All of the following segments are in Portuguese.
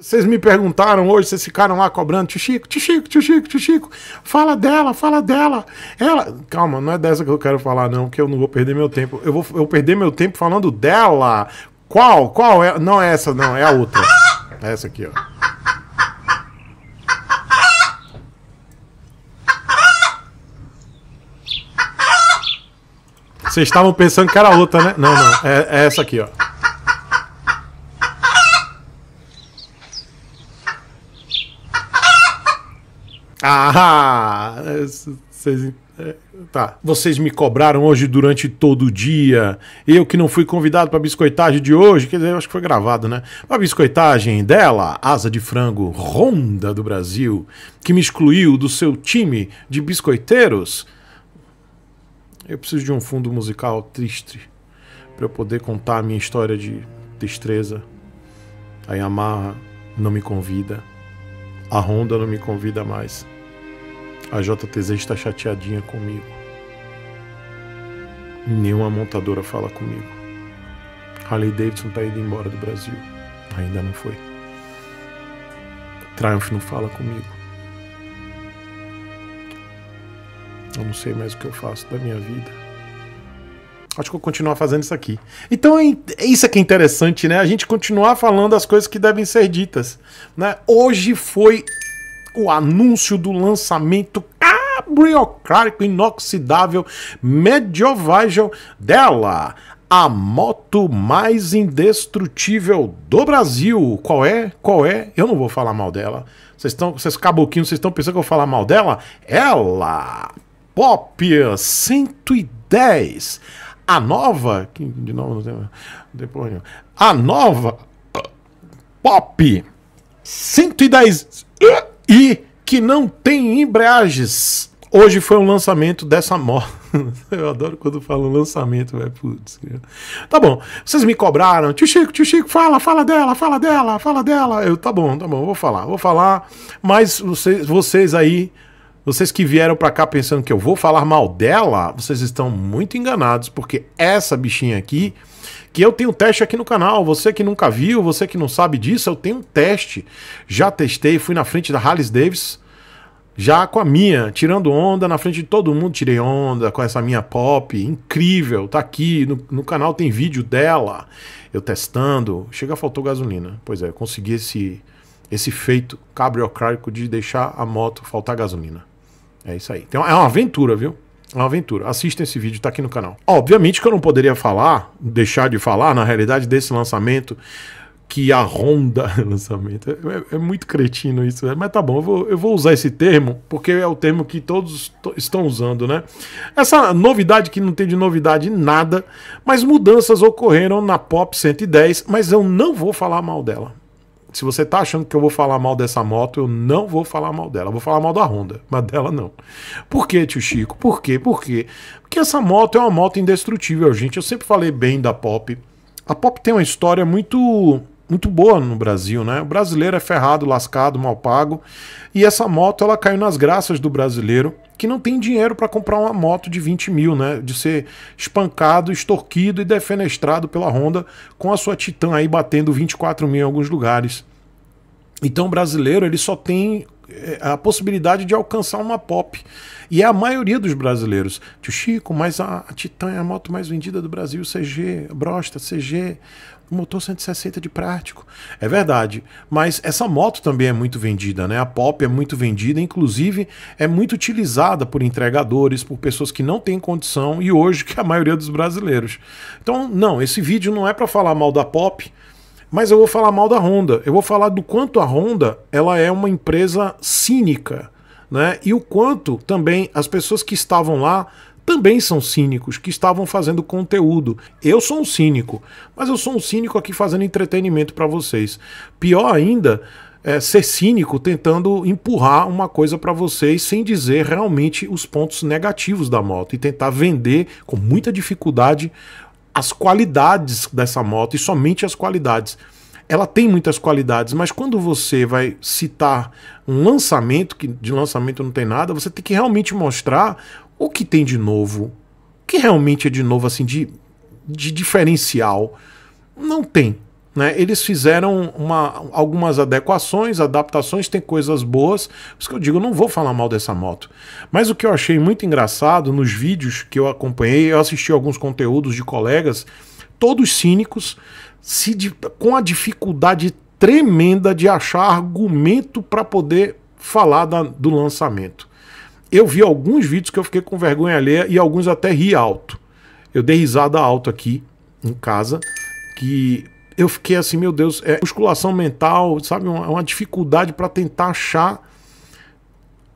Vocês me perguntaram hoje, vocês ficaram lá cobrando, tio Chico, tio Chico, tio Chico, tio Chico, fala dela, fala dela. Ela. Calma, não é dessa que eu quero falar, não, que eu não vou perder meu tempo. Eu vou eu perder meu tempo falando dela. Qual? Qual é? Não é essa, não, é a outra. É essa aqui, ó. Vocês estavam pensando que era a outra, né? Não, não. É, é essa aqui, ó. Ah! Vocês. É, tá. Vocês me cobraram hoje durante todo o dia. Eu que não fui convidado para a biscoitagem de hoje, quer dizer, eu acho que foi gravado, né? A biscoitagem dela, Asa de Frango, Ronda do Brasil, que me excluiu do seu time de biscoiteiros. Eu preciso de um fundo musical triste para eu poder contar a minha história de destreza. A Yamaha não me convida. A Honda não me convida mais. A JTZ está chateadinha comigo. Nenhuma montadora fala comigo. Harley Davidson está indo embora do Brasil. Ainda não foi. Triumph não fala comigo. Eu não sei mais o que eu faço da minha vida acho que eu vou continuar fazendo isso aqui. Então é, é isso que é interessante, né? A gente continuar falando as coisas que devem ser ditas. Né? Hoje foi o anúncio do lançamento cabriocrático inoxidável medieval dela, a moto mais indestrutível do Brasil. Qual é? Qual é? Eu não vou falar mal dela. Vocês estão, vocês caboquinhos, vocês estão pensando que eu vou falar mal dela? Ela, Pop 110 a nova. Que de novo não tem. Depois, a nova Pop 110 e que não tem embreagens. Hoje foi um lançamento dessa moto. Eu adoro quando falo lançamento, vai Putz. Tá bom, vocês me cobraram. Tio Chico, tio Chico, fala, fala dela, fala dela, fala dela. Eu, tá bom, tá bom, vou falar, vou falar. Mas vocês, vocês aí vocês que vieram para cá pensando que eu vou falar mal dela, vocês estão muito enganados, porque essa bichinha aqui, que eu tenho teste aqui no canal, você que nunca viu, você que não sabe disso, eu tenho um teste. Já testei, fui na frente da Harley Davis, já com a minha, tirando onda na frente de todo mundo, tirei onda com essa minha pop, incrível, tá aqui, no, no canal tem vídeo dela, eu testando, chega faltou gasolina, pois é, consegui esse, esse feito cabriocrático de deixar a moto faltar gasolina. É isso aí. Então é uma aventura, viu? É uma aventura. Assista esse vídeo, tá aqui no canal. Obviamente que eu não poderia falar, deixar de falar, na realidade, desse lançamento que a Honda lançamento. É, é, é, muito cretino isso, né? mas tá bom, eu vou, eu vou, usar esse termo, porque é o termo que todos estão usando, né? Essa novidade que não tem de novidade nada, mas mudanças ocorreram na Pop 110, mas eu não vou falar mal dela se você tá achando que eu vou falar mal dessa moto, eu não vou falar mal dela. Eu vou falar mal da Honda, mas dela não. Por quê, tio Chico? Por quê? Por quê? Porque essa moto é uma moto indestrutível, gente. Eu sempre falei bem da Pop. A Pop tem uma história muito muito boa no Brasil, né? O brasileiro é ferrado, lascado, mal pago. E essa moto ela caiu nas graças do brasileiro que não tem dinheiro para comprar uma moto de 20 mil, né? De ser espancado, extorquido e defenestrado pela Honda com a sua Titan aí batendo 24 mil em alguns lugares. Então o brasileiro ele só tem eh, a possibilidade de alcançar uma pop. E é a maioria dos brasileiros. Tio Chico, mas a, a Titan é a moto mais vendida do Brasil, CG, Brosta, CG motor 160 de prático. É verdade, mas essa moto também é muito vendida, né? A Pop é muito vendida, inclusive é muito utilizada por entregadores, por pessoas que não têm condição e hoje que é a maioria dos brasileiros. Então, não, esse vídeo não é para falar mal da Pop, mas eu vou falar mal da Honda. Eu vou falar do quanto a Honda, ela é uma empresa cínica, né? E o quanto também as pessoas que estavam lá também são cínicos que estavam fazendo conteúdo. Eu sou um cínico, mas eu sou um cínico aqui fazendo entretenimento para vocês. Pior ainda, é, ser cínico tentando empurrar uma coisa para vocês sem dizer realmente os pontos negativos da moto e tentar vender com muita dificuldade as qualidades dessa moto e somente as qualidades. Ela tem muitas qualidades, mas quando você vai citar um lançamento, que de lançamento não tem nada, você tem que realmente mostrar o que tem de novo, o que realmente é de novo, assim, de, de diferencial, não tem. Né? Eles fizeram uma, algumas adequações, adaptações, tem coisas boas. Por isso que eu digo, não vou falar mal dessa moto. Mas o que eu achei muito engraçado nos vídeos que eu acompanhei, eu assisti alguns conteúdos de colegas, todos cínicos, se, com a dificuldade tremenda de achar argumento para poder falar da, do lançamento eu vi alguns vídeos que eu fiquei com vergonha alheia e alguns até ri alto. Eu dei risada alto aqui em casa, que eu fiquei assim, meu Deus, é musculação mental, sabe? Uma, uma dificuldade para tentar achar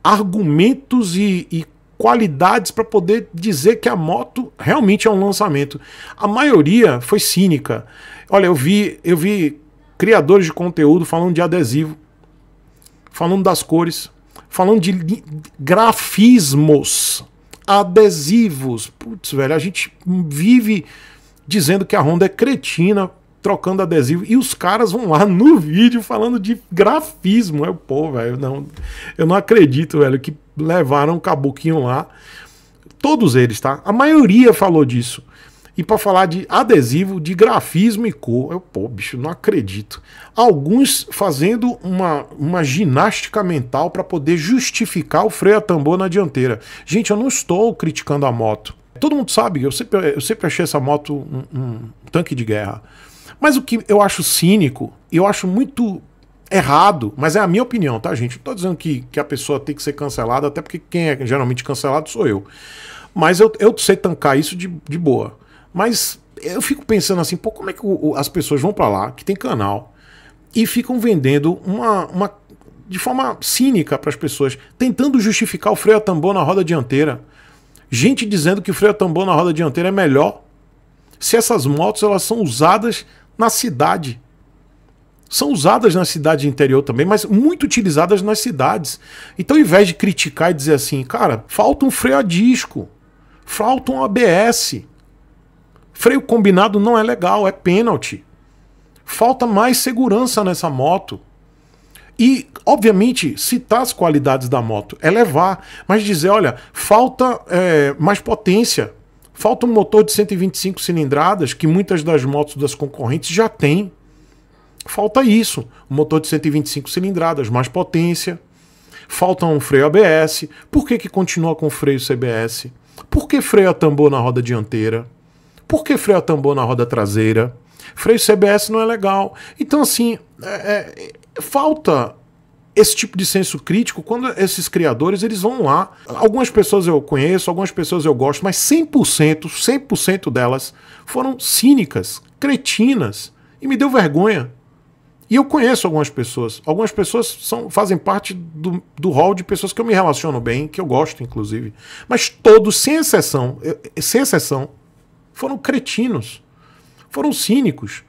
argumentos e, e qualidades para poder dizer que a moto realmente é um lançamento. A maioria foi cínica. Olha, eu vi, eu vi criadores de conteúdo falando de adesivo, falando das cores, falando de grafismos, adesivos. Putz, velho, a gente vive dizendo que a Honda é cretina, trocando adesivo, e os caras vão lá no vídeo falando de grafismo. é o pô, velho, não, eu não acredito, velho, que levaram um cabuquinho lá. Todos eles, tá? A maioria falou disso e para falar de adesivo, de grafismo e cor. Eu, pô, bicho, não acredito. Alguns fazendo uma, uma ginástica mental para poder justificar o freio a tambor na dianteira. Gente, eu não estou criticando a moto. Todo mundo sabe, eu sempre, eu sempre achei essa moto um, um tanque de guerra. Mas o que eu acho cínico, eu acho muito errado, mas é a minha opinião, tá, gente? Não tô dizendo que, que a pessoa tem que ser cancelada, até porque quem é geralmente cancelado sou eu. Mas eu, eu sei tancar isso de, de boa. Mas eu fico pensando assim, pô, como é que o, as pessoas vão para lá, que tem canal, e ficam vendendo uma, uma de forma cínica para as pessoas, tentando justificar o freio a tambor na roda dianteira. Gente dizendo que o freio a tambor na roda dianteira é melhor se essas motos elas são usadas na cidade. São usadas na cidade interior também, mas muito utilizadas nas cidades. Então, ao invés de criticar e dizer assim, cara, falta um freio a disco, falta um ABS, Freio combinado não é legal, é pênalti. Falta mais segurança nessa moto. E, obviamente, citar tá as qualidades da moto, é levar, mas dizer: olha, falta é, mais potência, falta um motor de 125 cilindradas, que muitas das motos das concorrentes já têm. Falta isso: um motor de 125 cilindradas, mais potência, falta um freio ABS. Por que, que continua com freio CBS? Por que freio a tambor na roda dianteira? Por que freio a tambor na roda traseira? Freio CBS não é legal. Então, assim, é, é, falta esse tipo de senso crítico quando esses criadores eles vão lá. Algumas pessoas eu conheço, algumas pessoas eu gosto, mas 100%, 100% delas foram cínicas, cretinas e me deu vergonha. E eu conheço algumas pessoas. Algumas pessoas são, fazem parte do, do hall de pessoas que eu me relaciono bem, que eu gosto, inclusive. Mas todos, sem exceção, sem exceção, foram cretinos, foram cínicos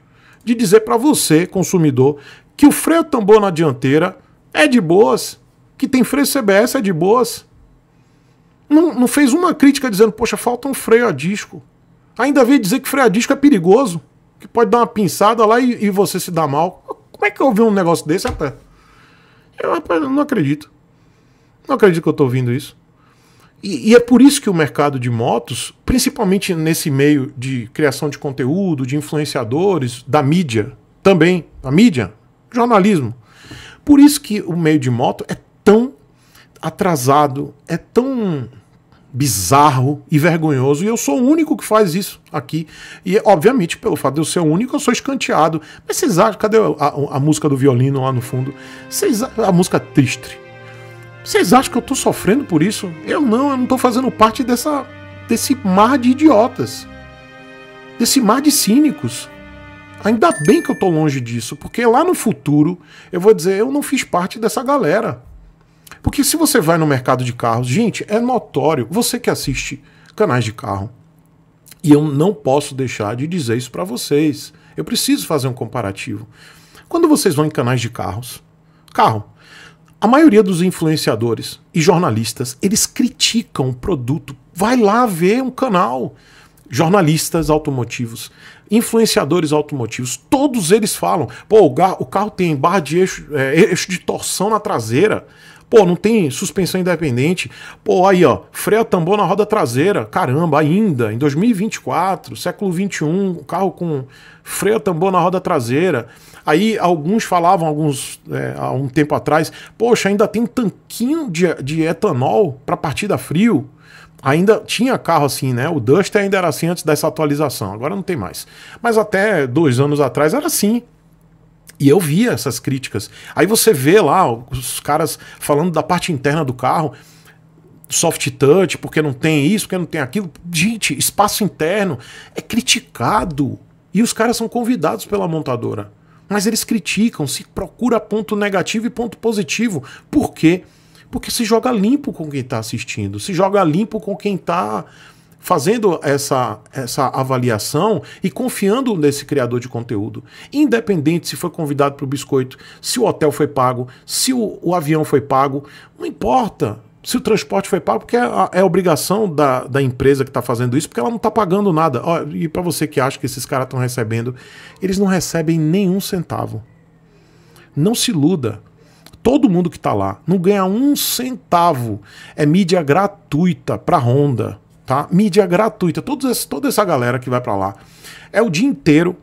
de dizer para você, consumidor, que o freio tambor na dianteira é de boas, que tem freio CBS é de boas. Não, não fez uma crítica dizendo, poxa, falta um freio a disco. Ainda veio dizer que freio a disco é perigoso, que pode dar uma pinçada lá e, e você se dá mal. Como é que eu ouvi um negócio desse, rapaz? Eu, rapaz, não acredito. Não acredito que eu estou ouvindo isso. E, e, é por isso que o mercado de motos, principalmente nesse meio de criação de conteúdo, de influenciadores, da mídia, também, a mídia, jornalismo. Por isso que o meio de moto é tão atrasado, é tão bizarro e vergonhoso, e eu sou o único que faz isso aqui. E, obviamente, pelo fato de eu ser o único, eu sou escanteado. Mas vocês acham, cadê a, a, a música do violino lá no fundo? Vocês a música triste vocês acham que eu tô sofrendo por isso? Eu não, eu não tô fazendo parte dessa desse mar de idiotas. Desse mar de cínicos. Ainda bem que eu tô longe disso, porque lá no futuro eu vou dizer, eu não fiz parte dessa galera. Porque se você vai no mercado de carros, gente, é notório, você que assiste canais de carro. E eu não posso deixar de dizer isso para vocês. Eu preciso fazer um comparativo. Quando vocês vão em canais de carros, carro, a maioria dos influenciadores e jornalistas, eles criticam o produto. Vai lá ver um canal. Jornalistas automotivos, influenciadores automotivos, todos eles falam: pô, o carro tem barra de eixo, é, eixo de torção na traseira, Pô, não tem suspensão independente. Pô, aí, ó, freio tambor na roda traseira. Caramba, ainda em 2024, século 21, carro com freio tambor na roda traseira. Aí alguns falavam, alguns é, há um tempo atrás, poxa, ainda tem um tanquinho de, de etanol para partida frio. Ainda tinha carro assim, né? O Duster ainda era assim antes dessa atualização, agora não tem mais. Mas até dois anos atrás era assim, e eu via essas críticas. Aí você vê lá os caras falando da parte interna do carro, soft touch, porque não tem isso, porque não tem aquilo. Gente, espaço interno é criticado. E os caras são convidados pela montadora. Mas eles criticam, se procura ponto negativo e ponto positivo. Por quê? Porque se joga limpo com quem está assistindo, se joga limpo com quem está fazendo essa, essa avaliação e confiando nesse criador de conteúdo. Independente se foi convidado para o biscoito, se o hotel foi pago, se o, o avião foi pago, não importa se o transporte foi pago, porque é, é obrigação da, da empresa que está fazendo isso, porque ela não está pagando nada. Ó, e para você que acha que esses caras estão recebendo, eles não recebem nenhum centavo. Não se iluda. Todo mundo que está lá não ganha um centavo. É mídia gratuita para Honda, tá? Mídia gratuita. Todos esse, toda essa galera que vai para lá é o dia inteiro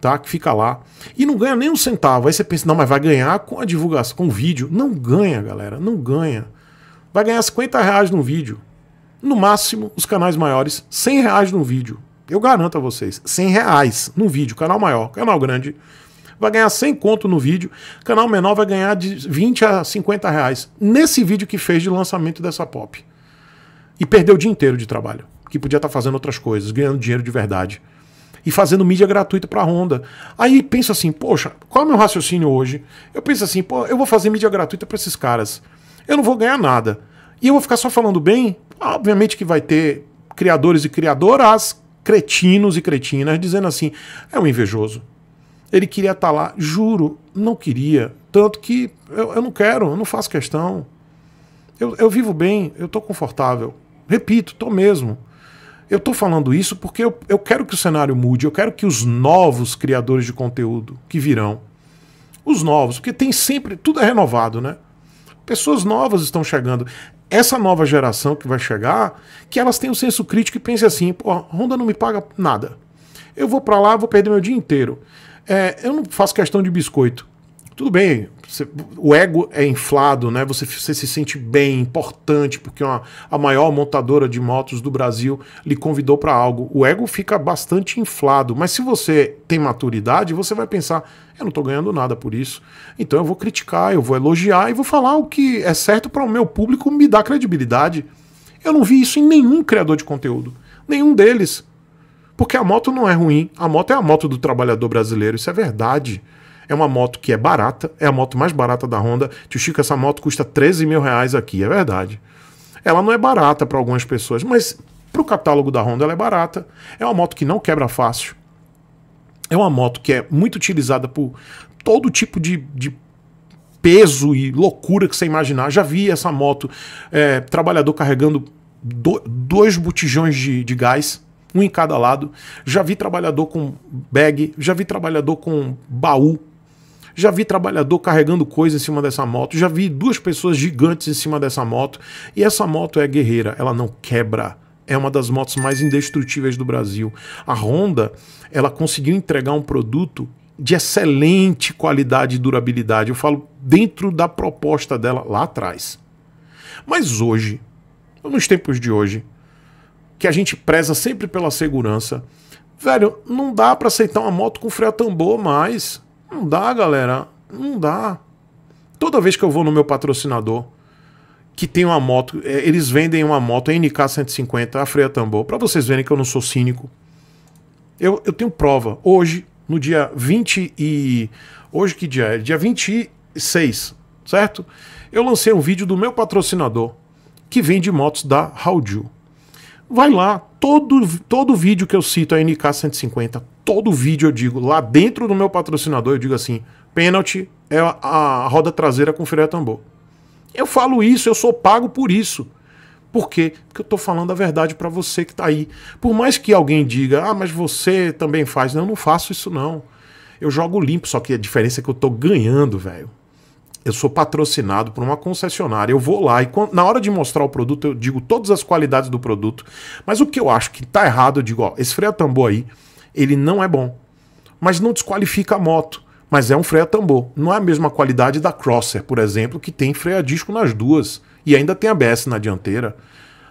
tá? Que fica lá e não ganha nem um centavo. Aí você pensa, não, mas vai ganhar com a divulgação, com o vídeo. Não ganha, galera, não ganha vai ganhar 50 reais num vídeo. No máximo, os canais maiores, 100 reais num vídeo. Eu garanto a vocês, 100 reais num vídeo, canal maior, canal grande, vai ganhar 100 conto no vídeo, canal menor vai ganhar de 20 a 50 reais nesse vídeo que fez de lançamento dessa pop. E perdeu o dia inteiro de trabalho, que podia estar tá fazendo outras coisas, ganhando dinheiro de verdade. E fazendo mídia gratuita para Honda. Aí penso assim, poxa, qual é o meu raciocínio hoje? Eu penso assim, pô, eu vou fazer mídia gratuita para esses caras eu não vou ganhar nada. E eu vou ficar só falando bem? Obviamente que vai ter criadores e criadoras, cretinos e cretinas, dizendo assim: é um invejoso. Ele queria estar tá lá, juro, não queria. Tanto que eu, eu não quero, eu não faço questão. Eu, eu vivo bem, eu estou confortável. Repito, estou mesmo. Eu estou falando isso porque eu, eu quero que o cenário mude, eu quero que os novos criadores de conteúdo que virão, os novos, porque tem sempre, tudo é renovado, né? Pessoas novas estão chegando. Essa nova geração que vai chegar, que elas têm um senso crítico e pensem assim: pô, a Honda não me paga nada. Eu vou para lá, vou perder meu dia inteiro. É, eu não faço questão de biscoito. Tudo bem, você, o ego é inflado, né? Você, você, se sente bem, importante, porque uma, a maior montadora de motos do Brasil lhe convidou para algo. O ego fica bastante inflado, mas se você tem maturidade, você vai pensar: eu não estou ganhando nada por isso, então eu vou criticar, eu vou elogiar e vou falar o que é certo para o meu público me dar credibilidade. Eu não vi isso em nenhum criador de conteúdo, nenhum deles. Porque a moto não é ruim, a moto é a moto do trabalhador brasileiro, isso é verdade. É uma moto que é barata, é a moto mais barata da Honda. Tio Chico, essa moto custa 13 mil reais aqui, é verdade. Ela não é barata para algumas pessoas, mas para o catálogo da Honda ela é barata. É uma moto que não quebra fácil. É uma moto que é muito utilizada por todo tipo de, de peso e loucura que você imaginar. Já vi essa moto, é, trabalhador carregando do, dois botijões de, de gás um em cada lado. Já vi trabalhador com bag, já vi trabalhador com baú já vi trabalhador carregando coisa em cima dessa moto, já vi duas pessoas gigantes em cima dessa moto. E essa moto é guerreira, ela não quebra é uma das motos mais indestrutíveis do Brasil. A Honda, ela conseguiu entregar um produto de excelente qualidade e durabilidade. Eu falo dentro da proposta dela lá atrás. Mas hoje, nos tempos de hoje, que a gente preza sempre pela segurança, velho, não dá para aceitar uma moto com freio tão tambor mais. Não dá, galera. Não dá. Toda vez que eu vou no meu patrocinador, que tem uma moto, é, eles vendem uma moto a NK 150, a freia tambor, para vocês verem que eu não sou cínico. Eu, eu tenho prova. Hoje, no dia 20 e. Hoje que dia é? Dia 26, certo? Eu lancei um vídeo do meu patrocinador, que vende motos da Hauju. Vai lá, todo, todo vídeo que eu cito a NK 150, todo vídeo eu digo, lá dentro do meu patrocinador, eu digo assim: pênalti é a roda traseira com freio a tambor. Eu falo isso, eu sou pago por isso. Por quê? Porque eu estou falando a verdade para você que está aí. Por mais que alguém diga, ah, mas você também faz. Não, eu não faço isso não. Eu jogo limpo, só que a diferença é que eu estou ganhando, velho. Eu sou patrocinado por uma concessionária. Eu vou lá e na hora de mostrar o produto, eu digo todas as qualidades do produto. Mas o que eu acho que está errado, eu digo, ó, esse freio a tambor aí, ele não é bom. Mas não desqualifica a moto. Mas é um freio a tambor. Não é a mesma qualidade da Crosser, por exemplo, que tem freio a disco nas duas. E ainda tem ABS na dianteira.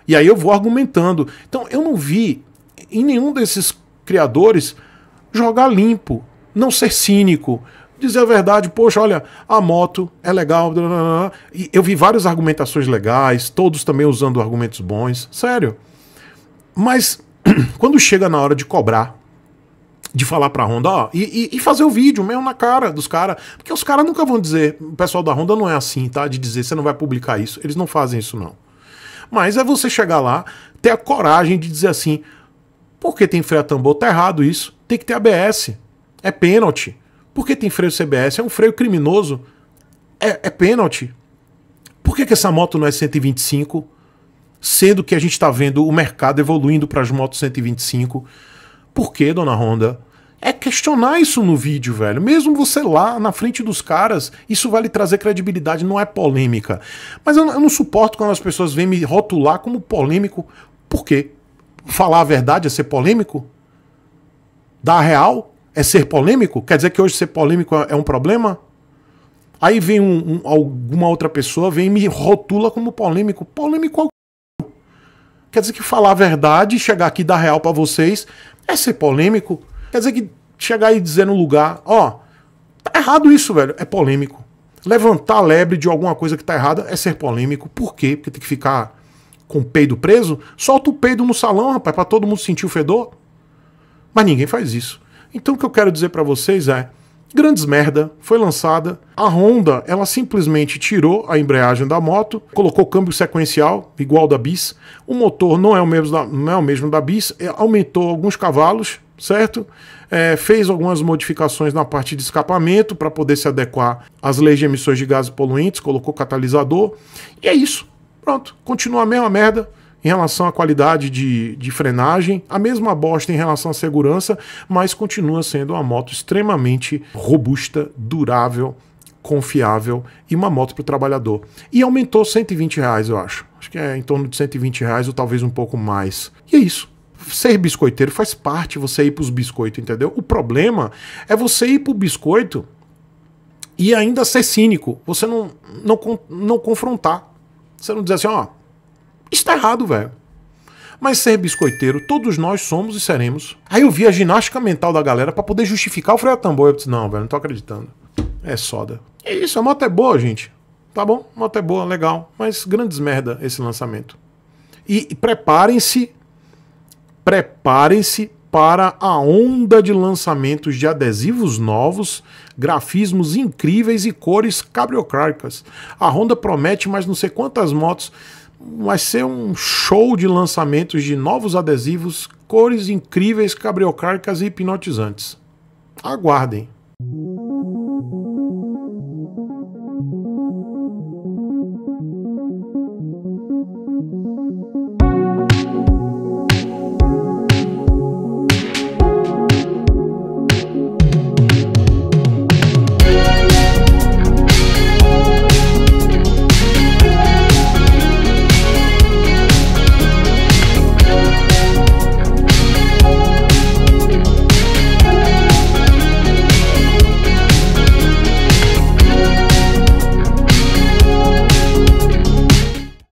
E aí eu vou argumentando. Então eu não vi em nenhum desses criadores jogar limpo, não ser cínico, dizer a verdade, poxa, olha, a moto é legal. Blá, blá, blá. E eu vi várias argumentações legais, todos também usando argumentos bons, sério. Mas quando chega na hora de cobrar, de falar pra Honda, ó, e, e, fazer o vídeo mesmo na cara dos caras. Porque os caras nunca vão dizer, o pessoal da Honda não é assim, tá? De dizer, você não vai publicar isso. Eles não fazem isso, não. Mas é você chegar lá, ter a coragem de dizer assim, porque tem freio a tambor, tá errado isso. Tem que ter ABS, é pênalti. Porque tem freio CBS, é um freio criminoso, é, é pênalti. Por que, que essa moto não é 125? Sendo que a gente está vendo o mercado evoluindo para as motos 125 por que, dona Honda? É questionar isso no vídeo, velho. Mesmo você lá na frente dos caras, isso vai lhe trazer credibilidade, não é polêmica. Mas eu, eu não suporto quando as pessoas vêm me rotular como polêmico. Por quê? Falar a verdade é ser polêmico? Dar a real é ser polêmico? Quer dizer que hoje ser polêmico é, é um problema? Aí vem um, um, alguma outra pessoa, vem e me rotula como polêmico. Polêmico ao Quer dizer que falar a verdade, chegar aqui e dar real para vocês, é ser polêmico? Quer dizer que chegar e dizer no lugar, ó, tá errado isso, velho, é polêmico. Levantar a lebre de alguma coisa que tá errada é ser polêmico. Por quê? Porque tem que ficar com o peido preso? Solta o peido no salão, rapaz, para todo mundo sentir o fedor. Mas ninguém faz isso. Então o que eu quero dizer para vocês é, Grandes merda, foi lançada. A Honda, ela simplesmente tirou a embreagem da moto, colocou câmbio sequencial, igual da Bis. O motor não é o mesmo da, não é o mesmo da Bis, é, aumentou alguns cavalos, certo? É, fez algumas modificações na parte de escapamento para poder se adequar às leis de emissões de gases poluentes, colocou catalisador. E é isso. Pronto, continua a mesma merda em relação à qualidade de, de frenagem, a mesma bosta em relação à segurança, mas continua sendo uma moto extremamente robusta, durável, confiável e uma moto para o trabalhador. E aumentou 120 reais, eu acho. Acho que é em torno de 120 reais ou talvez um pouco mais. E é isso ser biscoiteiro faz parte você ir para os biscoitos, entendeu? O problema é você ir para o biscoito e ainda ser cínico. Você não, não, não confrontar. Você não dizer assim, ó, isso tá errado, velho. Mas ser biscoiteiro, todos nós somos e seremos. Aí eu vi a ginástica mental da galera para poder justificar o freio a tambor. Eu disse, não, velho, não tô acreditando. É soda. É isso, a moto é boa, gente. Tá bom, a moto é boa, legal. Mas grandes merda esse lançamento. E preparem-se, preparem-se para a onda de lançamentos de adesivos novos, grafismos incríveis e cores cabriocárcas. A Honda promete mais não sei quantas motos vai ser um show de lançamentos de novos adesivos, cores incríveis, cabriocáricas e hipnotizantes. Aguardem!